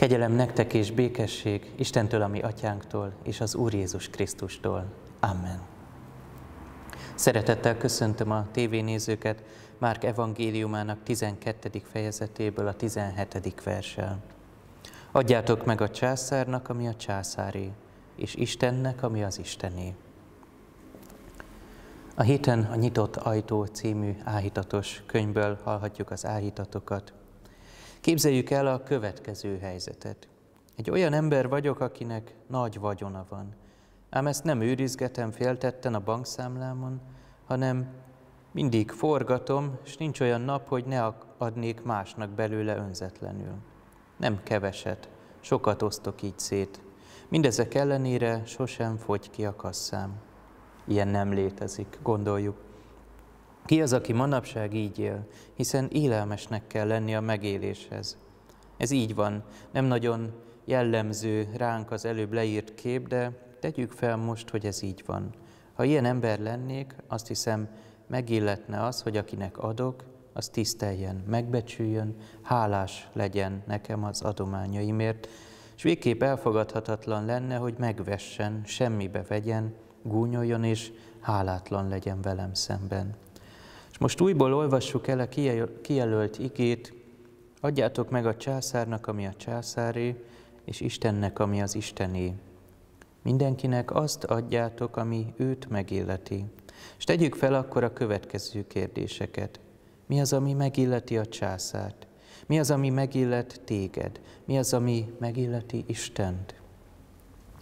Kegyelem nektek és békesség Istentől, ami atyánktól, és az Úr Jézus Krisztustól. Amen. Szeretettel köszöntöm a tévénézőket Márk evangéliumának 12. fejezetéből a 17. versel. Adjátok meg a császárnak, ami a császári, és Istennek, ami az Istené. A héten a Nyitott Ajtó című áhítatos könyvből hallhatjuk az áhítatokat – Képzeljük el a következő helyzetet. Egy olyan ember vagyok, akinek nagy vagyona van, ám ezt nem őrizgetem féltetten a bankszámlámon, hanem mindig forgatom, és nincs olyan nap, hogy ne adnék másnak belőle önzetlenül. Nem keveset, sokat osztok így szét. Mindezek ellenére sosem fogy ki a kasszám. Ilyen nem létezik, gondoljuk. Ki az, aki manapság így él, hiszen élelmesnek kell lenni a megéléshez. Ez így van, nem nagyon jellemző ránk az előbb leírt kép, de tegyük fel most, hogy ez így van. Ha ilyen ember lennék, azt hiszem, megilletne az, hogy akinek adok, az tiszteljen, megbecsüljön, hálás legyen nekem az adományaimért, és végképp elfogadhatatlan lenne, hogy megvessen, semmibe vegyen, gúnyoljon és hálátlan legyen velem szemben. Most újból olvassuk el a kijelölt igét, adjátok meg a császárnak, ami a császári, és Istennek, ami az Istené. Mindenkinek azt adjátok, ami őt megilleti. És tegyük fel akkor a következő kérdéseket. Mi az, ami megilleti a császárt? Mi az, ami megillet téged? Mi az, ami megilleti Istent?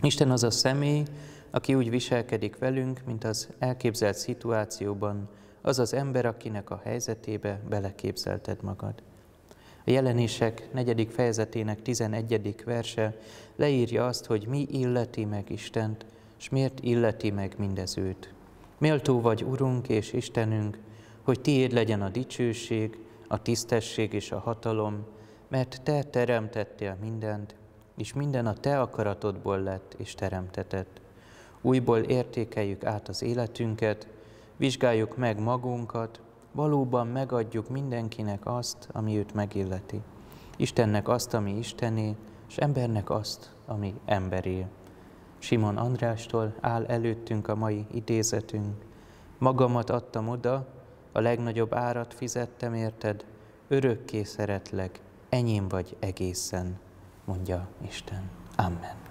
Isten az a személy, aki úgy viselkedik velünk, mint az elképzelt szituációban az az ember, akinek a helyzetébe beleképzelted magad. A jelenések negyedik fejezetének 11. verse leírja azt, hogy mi illeti meg Istent, és miért illeti meg mindez őt. Méltó vagy Urunk és Istenünk, hogy Tiéd legyen a dicsőség, a tisztesség és a hatalom, mert Te teremtettél mindent, és minden a Te akaratodból lett és teremtetett. Újból értékeljük át az életünket, Vizsgáljuk meg magunkat, valóban megadjuk mindenkinek azt, ami őt megilleti. Istennek azt, ami Istené, és embernek azt, ami emberé. Simon Andrástól áll előttünk a mai idézetünk. Magamat adtam oda, a legnagyobb árat fizettem érted, örökké szeretlek, enyém vagy egészen, mondja Isten. Amen.